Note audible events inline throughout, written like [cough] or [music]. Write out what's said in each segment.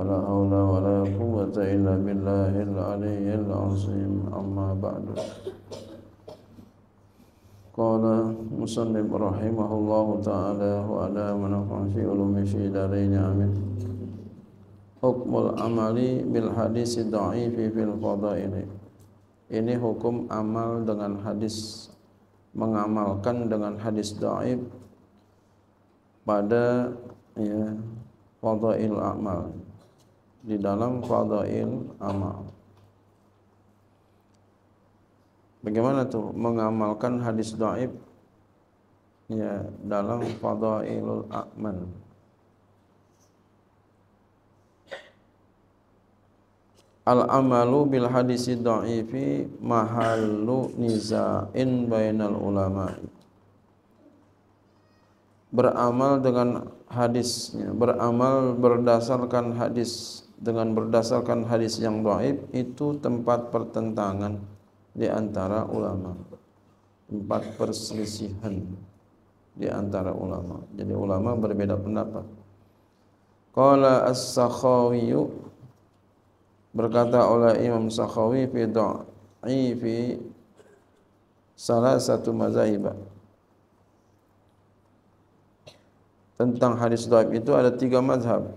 ولا حول ولا قوة إلا بالله العلي العظيم أما بعد قال مصنف رحمه الله تعالى وعلى من في علوم في دارين آمين حكم العمل بالحديث الضعيف في الفضائل ini hukum amal dengan hadis mengamalkan dengan hadis dhaif pada ya fadail amal di dalam fadail amal. Bagaimana tuh mengamalkan hadis dhaif ya dalam fadailul amal? Al amalu bil hadisi dha'ifi mahallu niza'in bainal ulama beramal dengan hadisnya beramal berdasarkan hadis dengan berdasarkan hadis yang dhaif itu tempat pertentangan di antara ulama tempat perselisihan di antara ulama jadi ulama berbeda pendapat qala as-sakhawi berkata oleh Imam Sakhawi fi fi salah satu mazhab tentang hadis dhaif itu ada tiga mazhab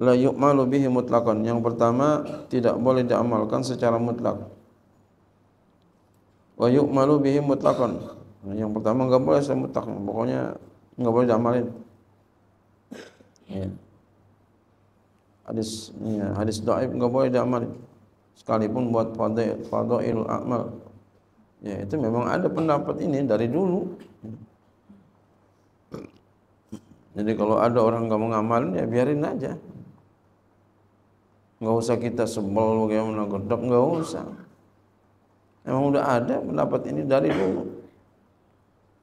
la yu'malu bihi mutlakon. Yang pertama tidak boleh diamalkan secara mutlak. Wa yu'malu bihi mutlakon. Yang pertama enggak boleh secara mutlak. Pokoknya enggak boleh diamalin. Adis, ya. Hadis ya, hadis enggak boleh diamalin. Sekalipun buat fadail, ilmu a'mal. Ya, itu memang ada pendapat ini dari dulu. Jadi kalau ada orang nggak mengamalin ya biarin aja nggak usah kita sebel bagaimana gedek nggak usah emang udah ada pendapat ini dari dulu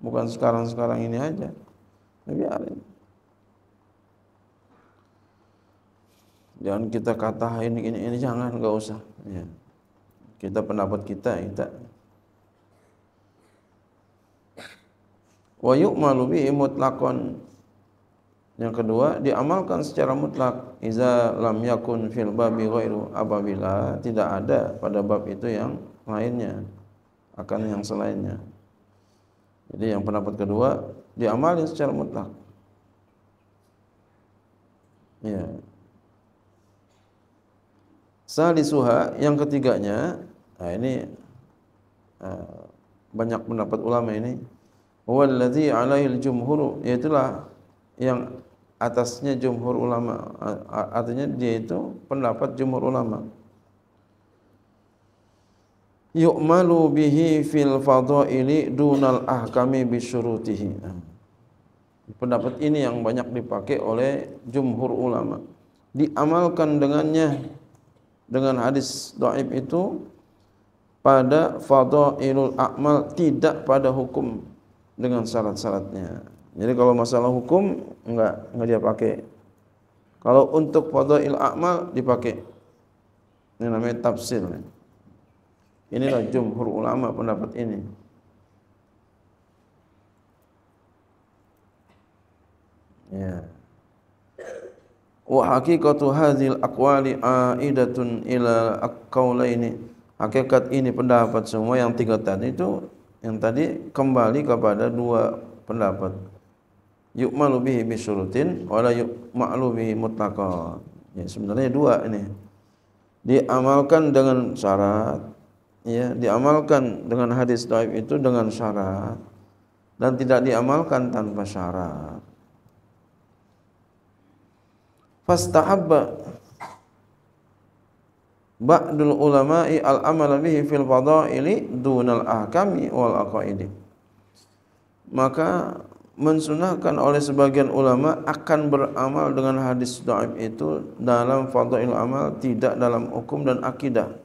bukan sekarang sekarang ini aja tapi ada jangan kita kata ini ini, ini jangan nggak usah ya. kita pendapat kita kita wa yu'malu bi mutlaqan yang kedua, diamalkan secara mutlak. Iza lam yakun fil babi ghairu apabila tidak ada pada bab itu yang lainnya akan yang selainnya. Jadi yang pendapat kedua diamalin secara mutlak. Ya. Salisuha yang ketiganya, nah ini eh, banyak pendapat ulama ini, waladhi alaihil jumhur, yaitulah yang atasnya jumhur ulama artinya dia itu pendapat jumhur ulama yu'malu bihi fil fadaili dunal ahkami bisyurutihi pendapat ini yang banyak dipakai oleh jumhur ulama diamalkan dengannya dengan hadis dhaif itu pada fadailul a'mal tidak pada hukum dengan syarat-syaratnya jadi kalau masalah hukum enggak enggak dia pakai. Kalau untuk fadhail a'mal dipakai. Ini namanya tafsir. Inilah jumhur ulama pendapat ini. Ya. Wa haqiqatu hadhil aqwali aidatun ila aqwalaini. Hakikat ini pendapat semua yang tiga tadi itu yang tadi kembali kepada dua pendapat yu'malu bihi bi wala wa la yu'malu bihi mutlaqan. Ya, sebenarnya dua ini. Diamalkan dengan syarat, ya, diamalkan dengan hadis dhaif itu dengan syarat dan tidak diamalkan tanpa syarat. Fastahabba ba'dul ulama'i al amal bihi fil fadaili dunal ahkami wal aqaidi. Maka mensunahkan oleh sebagian ulama akan beramal dengan hadis dhaif itu dalam fadhail amal tidak dalam hukum dan akidah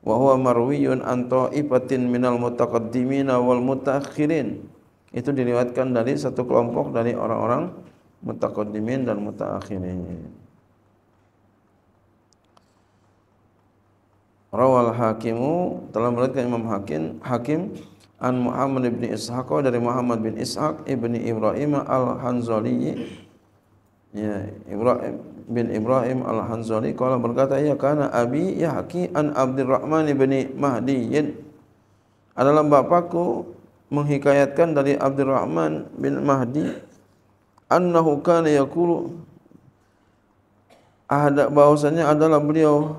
wa huwa marwiyun an ta'ifatin minal mutaqaddimina wal mutaakhirin itu diriwayatkan dari satu kelompok dari orang-orang mutaqaddimin dan mutaakhirin Rawal Hakimu telah meriwayatkan Imam Hakim Hakim an Muhammad ibn Ishaq oh, dari Muhammad bin Ishaq ibn Ibrahim al-Hanzali ya Ibrahim bin Ibrahim al-Hanzali Kalau berkata ya karena abi yahki an Abdurrahman ibn Mahdi adalah bapakku menghikayatkan dari Abdurrahman bin Mahdi annahu kana yaqulu ada bahasanya adalah beliau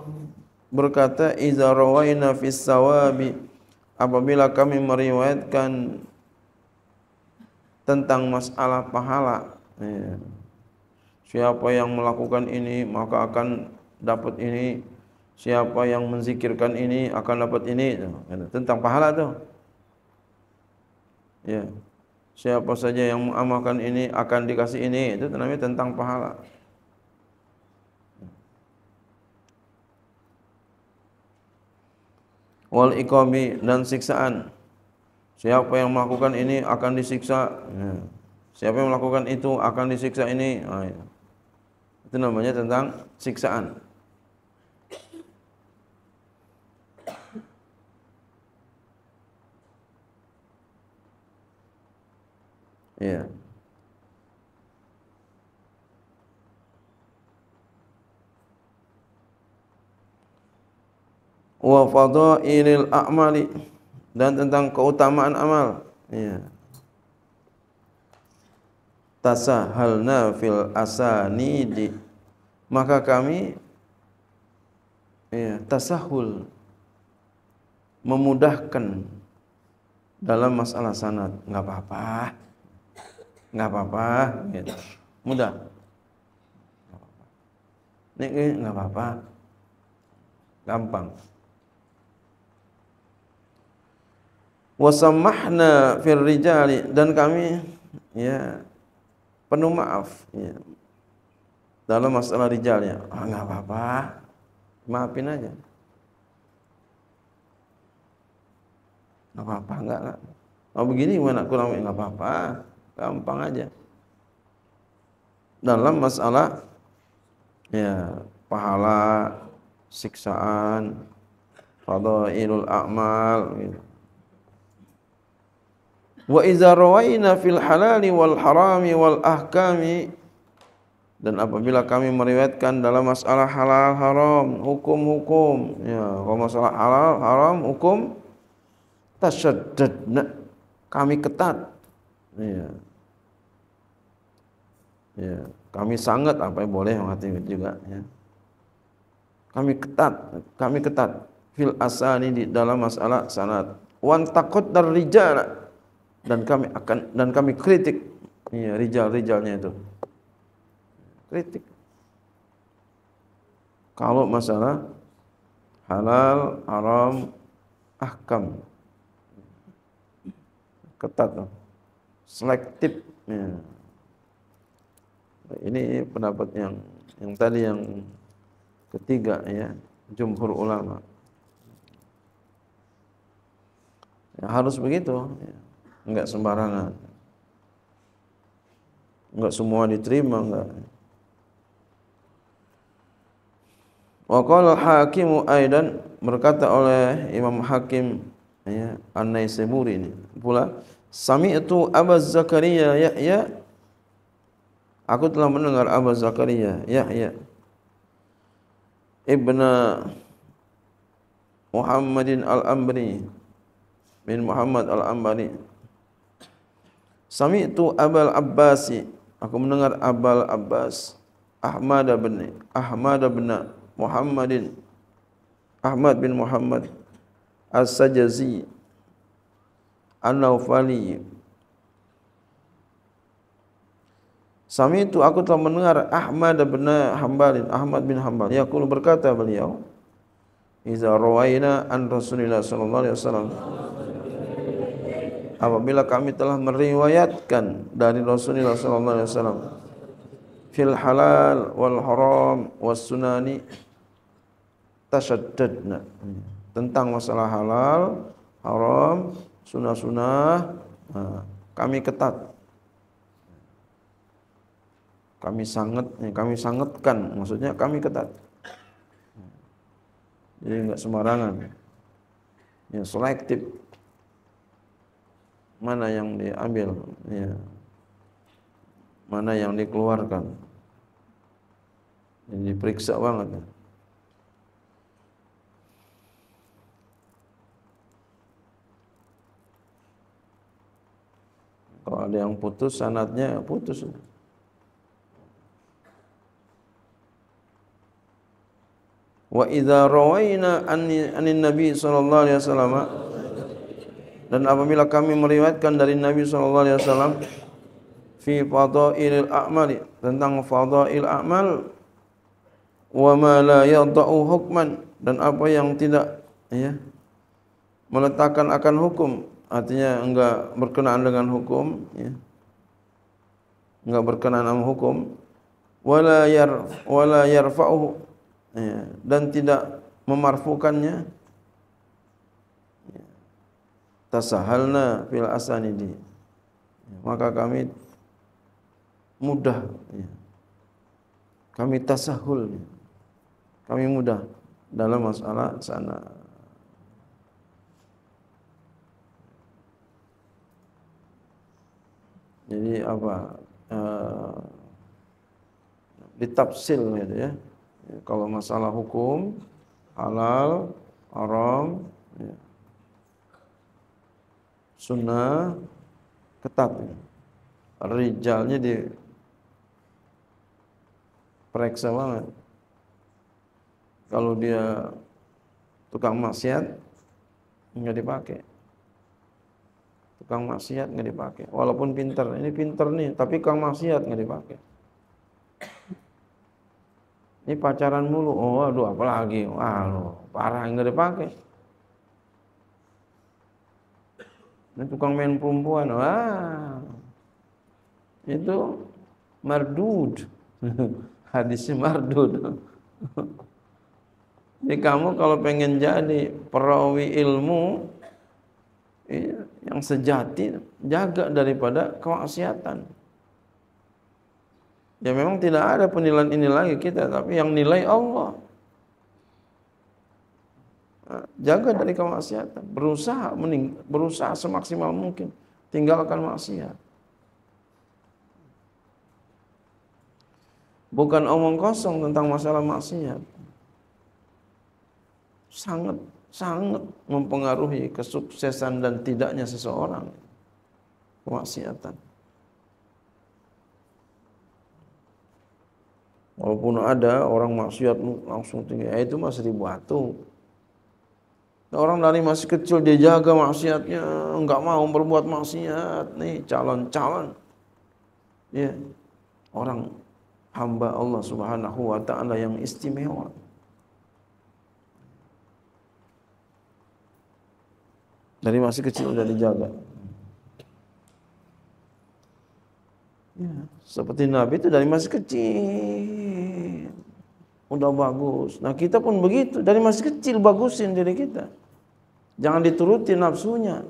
berkata idza rawaina sawabi apabila kami meriwayatkan tentang masalah pahala iya. siapa yang melakukan ini maka akan dapat ini siapa yang menzikirkan ini akan dapat ini iya, tentang pahala tuh ya siapa saja yang mengamalkan ini akan dikasih ini itu namanya tentang pahala wal ikomi dan siksaan. Siapa yang melakukan ini akan disiksa. Ya. Siapa yang melakukan itu akan disiksa ini. Nah, itu. Iya. itu namanya tentang siksaan. Ya. Yeah. wa fadailil a'mali dan tentang keutamaan amal ya tasahalna fil asanidi maka kami ya tasahul memudahkan dalam masalah sanad nggak apa-apa nggak apa-apa gitu. mudah nggak apa-apa gampang wasamahna fil dan kami ya penuh maaf ya. dalam masalah rijal ya oh, nggak apa-apa maafin aja nggak apa-apa nggak nggak oh begini gimana kurang nggak apa-apa gampang aja dalam masalah ya pahala siksaan fadailul a'mal gitu Wa idza rawaina fil halali wal harami wal ahkami dan apabila kami meriwayatkan dalam masalah halal haram, hukum-hukum, ya, kalau masalah halal haram hukum tasyaddadna kami ketat. Ya. Ya, kami sangat apa yang boleh hati juga ya. Kami ketat, kami ketat fil asani di dalam masalah sanad. Wan takut dari rijal dan kami akan dan kami kritik ya rijal-rijalnya itu kritik kalau masalah halal haram ahkam ketat selektif ya. ini pendapat yang yang tadi yang ketiga ya jumhur ulama ya, harus begitu ya. enggak sembarangan enggak semua diterima enggak wa qala hakim aidan berkata oleh imam hakim ya an-naisaburi ini pula Sami itu abu zakaria Ya, ya. aku telah mendengar abu zakaria Ya, ya. ibnu Muhammadin Al-Amri bin Muhammad Al-Amri Sami itu Abal Abbasi. Aku mendengar Abal Abbas. Ahmad bin Ahmad bin Muhammadin Ahmad bin Muhammad As-Sajazi An-Nawfali Sami itu aku telah mendengar Ahmad bin Hambalin Ahmad bin Hambal Ya berkata beliau Iza rawayna an rasulillah sallallahu alaihi wasallam apabila kami telah meriwayatkan dari Rasulullah sallallahu alaihi wasallam fil halal wal haram was sunani tasaddadna tentang masalah halal haram sunah-sunah nah, kami ketat kami sangat eh, kami sangatkan maksudnya kami ketat jadi enggak sembarangan yang selektif mana yang diambil ya mana yang dikeluarkan ini diperiksa banget ya. kalau ada yang putus sanatnya putus wa idza rawaina an nabi sallallahu alaihi wasallam dan apabila kami meriwayatkan dari Nabi sallallahu alaihi wasallam fi fadailil a'mal tentang fadail a'mal wa ma la yadau hukman dan apa yang tidak ya meletakkan akan hukum artinya enggak berkenaan dengan hukum ya enggak berkenaan dengan hukum wala yar wala yarfa'u ya dan tidak memarfukannya tasahalna fil asanidi maka kami mudah ya. kami tasahul ya. kami mudah dalam masalah sana jadi apa uh, ditafsil gitu ya kalau masalah hukum halal haram ya sunnah ketat ya. rijalnya di periksa banget kalau dia tukang maksiat nggak dipakai tukang maksiat nggak dipakai walaupun pinter ini pinter nih tapi tukang maksiat nggak dipakai ini pacaran mulu oh aduh apalagi wah lo parah nggak dipakai Ini tukang main perempuan, wah. Itu mardud. [laughs] Hadisnya mardud. [laughs] Jadi kamu kalau pengen jadi perawi ilmu iya, yang sejati, jaga daripada kemaksiatan. Ya memang tidak ada penilaian ini lagi kita, tapi yang nilai Allah. Eh, jaga dari kemaksiatan, berusaha mening, berusaha semaksimal mungkin tinggalkan maksiat. Bukan omong kosong tentang masalah maksiat. Sangat sangat mempengaruhi kesuksesan dan tidaknya seseorang kemaksiatan. Walaupun ada orang maksiat langsung tinggi, ya itu masih seribu Nah, orang dari masih kecil dia jaga maksiatnya, nggak mau berbuat maksiat nih calon-calon. Ya, orang hamba Allah Subhanahu wa taala yang istimewa. Dari masih kecil sudah dijaga. Ya, seperti Nabi itu dari masih kecil udah bagus. Nah kita pun begitu dari masih kecil bagusin diri kita. Jangan dituruti nafsunya.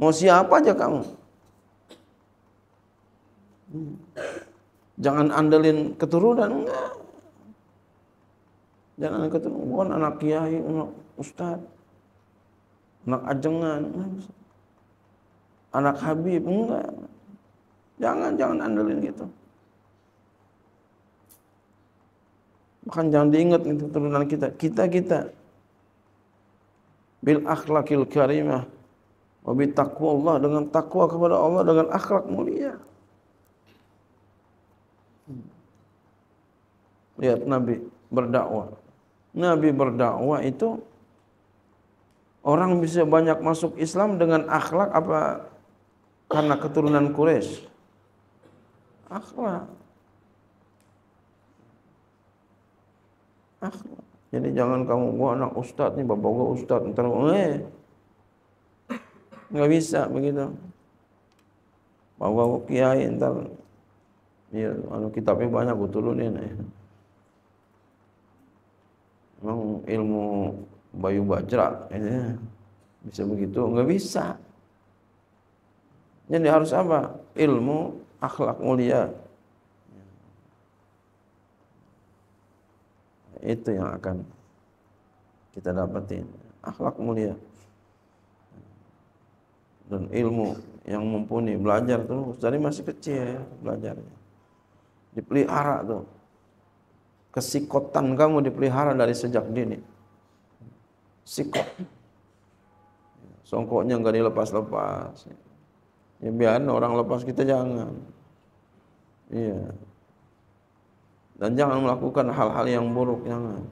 Mau siapa aja kamu. Jangan andelin keturunan enggak. Jangan keturunan bukan anak kiai, anak ustad, anak ajengan, anak habib enggak. Jangan jangan andelin gitu. Bahkan jangan diingat itu turunan kita. Kita-kita. Bil akhlakil karimah. Wabi takwa Allah. Dengan takwa kepada Allah. Dengan akhlak mulia. Lihat Nabi berdakwah. Nabi berdakwah itu orang bisa banyak masuk Islam dengan akhlak apa karena keturunan Quraisy. Akhlak. akhlak. Jadi jangan kamu gua anak ustaz nih bapak gua ustaz entar eh. Enggak bisa begitu. Bapak gua kiai entar Ya, anu kitabnya banyak gua turunin. Ya. emang ilmu bayu bajra ya. bisa begitu Enggak bisa. Jadi harus apa? Ilmu akhlak mulia itu yang akan kita dapatin akhlak mulia dan ilmu yang mumpuni belajar terus dari masih kecil ya belajarnya dipelihara tuh kesikotan kamu dipelihara dari sejak dini sikot songkoknya nggak dilepas-lepas ya biar orang lepas kita jangan iya dan jangan melakukan hal-hal yang buruk jangan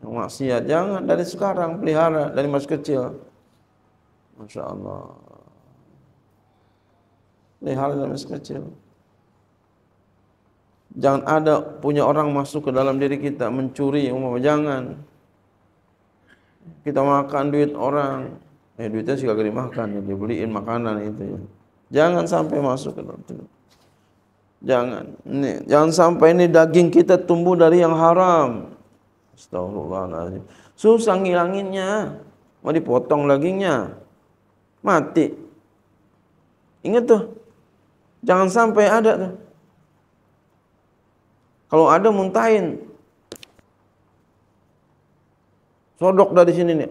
yang maksiat jangan dari sekarang pelihara dari masa kecil masya Allah pelihara dari masa kecil jangan ada punya orang masuk ke dalam diri kita mencuri umum jangan kita makan duit orang eh duitnya sih gak dimakan ya dibeliin makanan itu ya. jangan sampai masuk ke dalam diri Jangan. Ini, jangan sampai ini daging kita tumbuh dari yang haram. Astagfirullahaladzim. Susah ngilanginnya. Mau dipotong dagingnya. Mati. Ingat tuh. Jangan sampai ada tuh. Kalau ada muntahin. Sodok dari sini nih.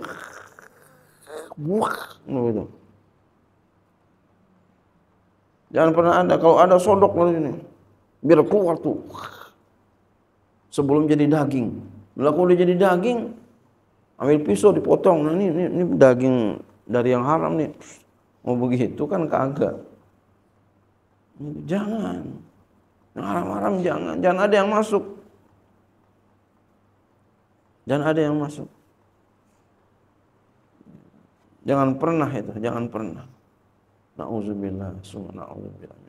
Buah. Gitu. Jangan pernah ada. Kalau ada sodok lalu ini, Biar keluar tuh. Sebelum jadi daging. Lalu udah jadi daging, ambil pisau dipotong. Nah, ini, ini, daging dari yang haram nih. Mau begitu kan kagak. Jangan. Haram-haram jangan. Jangan ada yang masuk. Jangan ada yang masuk. Jangan pernah itu, jangan pernah. Na'udzubillah Semua na'udzubillah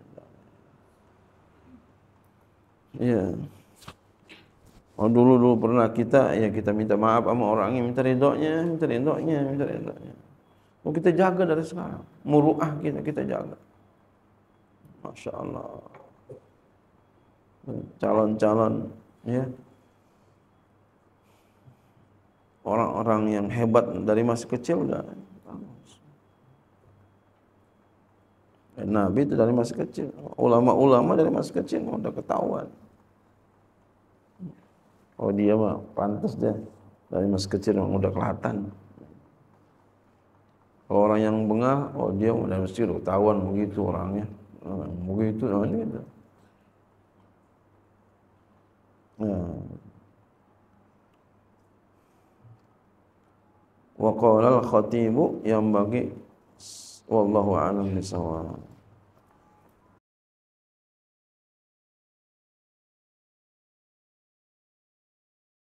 Ya Oh dulu dulu pernah kita ya kita minta maaf sama orang yang minta ridhonya, minta ridhonya, minta ridhonya. Oh kita jaga dari sekarang. Muruah kita kita jaga. Masya Allah. Calon calon ya. Orang-orang yang hebat dari masa kecil enggak? Nabi itu dari masa kecil. Ulama-ulama dari masa kecil udah ketahuan. Oh dia mah pantas deh dari masa kecil udah kelihatan. Kalau orang yang Bengah, oh dia udah mesti kecil ketahuan begitu orangnya, nah, begitu namanya gitu. Nah. Wa qala al-khatibu yang bagi والله أعلم بصواب